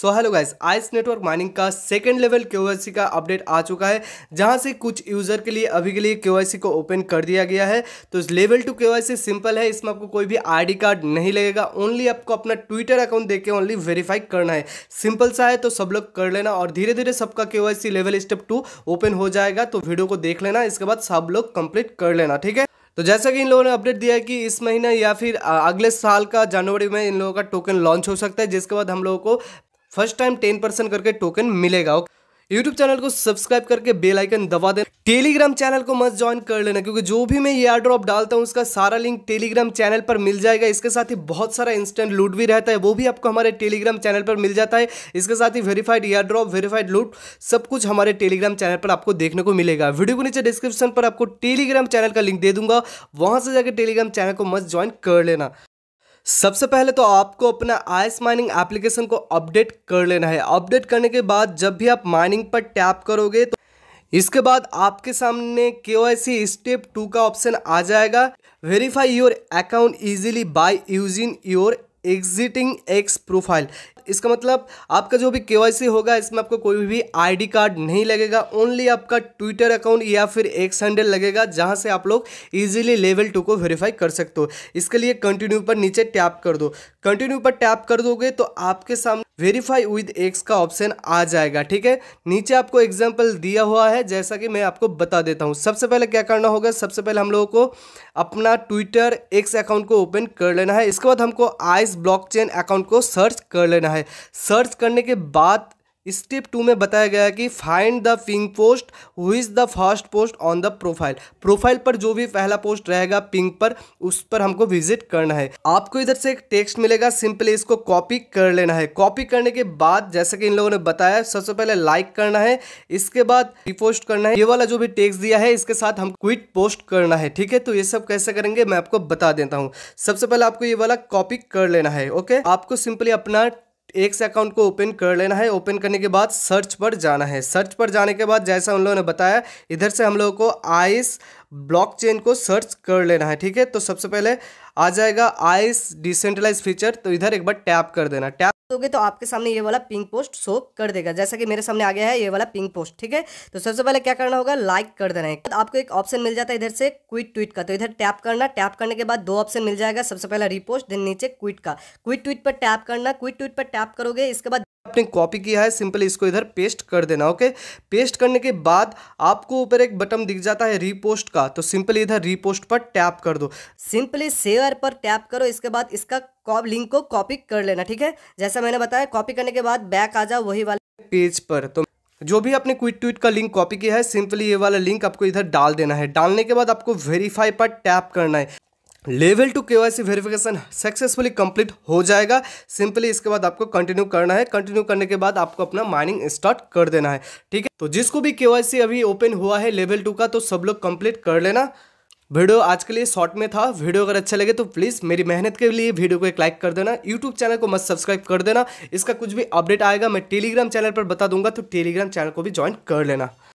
सो hello guys ice network mining का second level के का अपडेट आ चुका है जहां से कुछ यूज़र के लिए अभी के लिए के को ओपन कर दिया गया है तो लेवल टू के सिंपल है इसमें आपको कोई भी आईडी कार्ड नहीं लगेगा ओनली आपको अपना ट्विटर अकाउंट देके ओनली वेरीफाई करना है सिंपल सा है तो सब लोग कर लेना और धीरे धीरे सबका के लेवल स्टेप टू ओपन हो जाएगा तो वीडियो को देख लेना इसके बाद सब लोग कंप्लीट कर लेना ठीक है तो जैसा कि इन लोगों ने अपडेट दिया है कि इस महीना या फिर अगले साल का जनवरी में इन लोगों का टोकन लॉन्च हो सकता है जिसके बाद हम लोगों को फर्स्ट टाइम टेन परसेंट करके टोकन मिलेगा यूट्यूब चैनल को सब्सक्राइब करके बेल आइकन दबा देना टेलीग्राम चैनल को मस्त ज्वाइन कर लेना क्योंकि जो भी मैं एयर ड्रॉप डालता हूँ उसका सारा लिंक टेलीग्राम चैनल पर मिल जाएगा इसके साथ ही बहुत सारा इंस्टेंट लूट भी रहता है वो भी आपको हमारे टेलीग्राम चैनल पर मिल जाता है इसके साथ ही वेरीफाइड एयर ड्रॉप वेरीफाइड लूट सब कुछ हमारे टेलीग्राम चैनल पर आपको देखने को मिलेगा वीडियो के नीचे डिस्क्रिप्शन पर आपको टेलीग्राम चैनल का लिंक दे दूंगा वहां से जाकर टेलीग्राम चैनल को मस्त ज्वाइन कर लेना सबसे पहले तो आपको अपना आइस माइनिंग एप्लीकेशन को अपडेट कर लेना है अपडेट करने के बाद जब भी आप माइनिंग पर टैप करोगे तो इसके बाद आपके सामने के स्टेप टू का ऑप्शन आ जाएगा verify your account easily by using your existing X profile इसका मतलब आपका जो भी के होगा इसमें आपको कोई भी आईडी कार्ड नहीं लगेगा ओनली आपका ट्विटर अकाउंट या फिर एक्स हैंडल लगेगा जहां से आप लोग इजीली लेवल टू को वेरीफाई कर सकते हो इसके लिए कंटिन्यू पर नीचे टैप कर दो कंटिन्यू पर टैप कर दोगे तो आपके सामने वेरीफाई विद एक्स का ऑप्शन आ जाएगा ठीक है नीचे आपको एग्जाम्पल दिया हुआ है जैसा कि मैं आपको बता देता हूँ सबसे पहले क्या करना होगा सबसे पहले हम लोगों को अपना ट्विटर एक्स अकाउंट को ओपन कर लेना है इसके बाद हमको आइस ब्लॉकचेन अकाउंट को सर्च कर लेना है सर्च करने के बाद स्टेप टू में बताया गया है कि find the pinned post who is the first post on the profile profile पर जो भी पहला पोस्ट रहेगा पिंग पर उस पर हमको विजिट करना है आपको इधर से एक टेक्स्ट मिलेगा सिंपली इसको कॉपी कर लेना है कॉपी करने के बाद जैसे कि इन लोगों ने बताया सबसे पहले लाइक करना है इसके बाद रिपोस्ट करना है ये वाला जो भी टेक्स दिया है इसके साथ हम क्विट पोस्ट करना है ठीक है तो ये सब कैसे करेंगे मैं आपको बता देता हूँ सबसे पहले आपको ये वाला कॉपी कर लेना है ओके आपको सिंपली अपना एक से अकाउंट को ओपन कर लेना है ओपन करने के बाद सर्च पर जाना है सर्च पर जाने के बाद जैसा उन लोगों ने बताया इधर से हम लोगों को आइस ब्लॉकचेन को सर्च कर लेना है ठीक है तो सबसे पहले आ जाएगा आइस डिसेंट्रलाइज फीचर तो इधर एक बार टैप कर देना टैप दोगे तो आपके सामने ये वाला पिंक पोस्ट शो कर देगा जैसा कि मेरे सामने आ गया है ये वाला पिंक पोस्ट ठीक है तो सबसे पहले क्या करना होगा लाइक कर देना है तो आपको एक ऑप्शन मिल जाता है इधर से क्विट ट्वीट का तो इधर टैप करना टैप करने के बाद दो ऑप्शन मिल जाएगा सबसे पहला रिपोस्ट देन नीचे क्विट का क्विट ट्वीट पर टैप करना क्विट ट्वीट पर टैप करोगे इसके बाद आपने कॉपी किया है सिंपली इसको इधर पेस्ट कर देना ओके पेस्ट करने के बाद आपको ऊपर एक बटन दिख जाता है रीपोस्ट का तो सिंपली इधर रीपोस्ट पर टैप कर दो सिंपली सेवर पर टैप करो इसके बाद इसका लिंक को कॉपी कर लेना ठीक है जैसा मैंने बताया कॉपी करने के बाद बैक आ जाओ वही वाले पेज पर तो जो भी आपने क्विट ट्वीट का लिंक कॉपी किया है सिंपली ये वाला लिंक आपको इधर डाल देना है डालने के बाद आपको वेरीफाई पर टैप करना है level two KYC verification successfully complete हो जाएगा सिंपली इसके बाद आपको कंटिन्यू करना है कंटिन्यू करने के बाद आपको अपना माइनिंग स्टार्ट कर देना है ठीक है तो जिसको भी केवाईसी अभी ओपन हुआ है लेवल टू का तो सब लोग कंप्लीट कर लेना वीडियो आज के लिए शॉर्ट में था वीडियो अगर अच्छा लगे तो प्लीज़ मेरी मेहनत के लिए वीडियो को एक लाइक कर देना यूट्यूब चैनल को मत सब्सक्राइब कर देना इसका कुछ भी अपडेट आएगा मैं टेलीग्राम चैनल पर बता दूंगा तो टेलीग्राम चैनल को भी ज्वाइन कर लेना